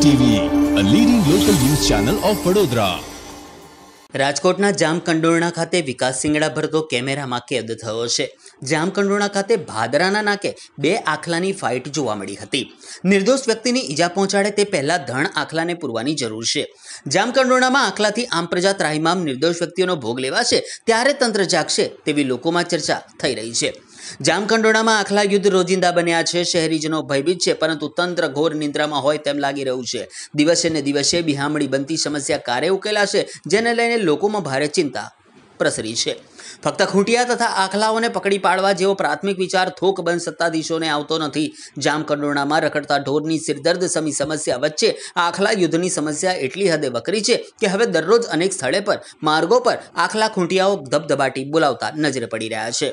TV a leading local news channel of Vadodara રાજકોટના જામકંડોરણા ખાતે વિકાસ સિંગડા ભરતો કેમેરામાં કેદ થયો છે જામકંડોરણા ખાતે ભાદરાના નાકે બે આખલાની ફાઇટ જોવા મળી હતી નિર્દોષ વ્યક્તિની ઈજા પહોંચાડે તે પહેલાં ધણ આખલાને પૂરવાની જરૂર છે જામકંડોરણામાં આખલાથી આમ પ્રજા ત્રાહિમામ નિર્દોષ વ્યક્તિઓનો ભોગ લેવાશે ત્યારે તંત્ર જાગશે તેવી લોકોમાં ચર્ચા થઈ રહી છે જામકંડોળામાં આખલા યુદ્ધ રોજિંદા બન્યા છે શહેરીજનો ભયભીત છે પરંતુ તંત્ર ઘોર નિંદ્રામાં હોય તેમ લાગી રહ્યું છે દિવસે ને દિવસે બિહામણી બનતી સમસ્યા ક્યારે ઉકેલાશે જેને લઈને લોકોમાં ભારે ચિંતા પ્રસરી છે ફક્ત ખૂંટિયા તથા આખલાઓને પકડી પાડવા જેવો પ્રાથમિક વિચાર થોક બંધ સત્તાધીશોને આવતો નથી જામકંડોરણામાં રખડતા ઢોરની સિરદર્દ સમી સમસ્યા વચ્ચે આખલા યુદ્ધની સમસ્યા એટલી હદે વકરી છે કે હવે દરરોજ અનેક સ્થળે પર માર્ગો પર આખલા ખૂંટિયાઓ ધબધબાટી બોલાવતા નજરે પડી રહ્યા છે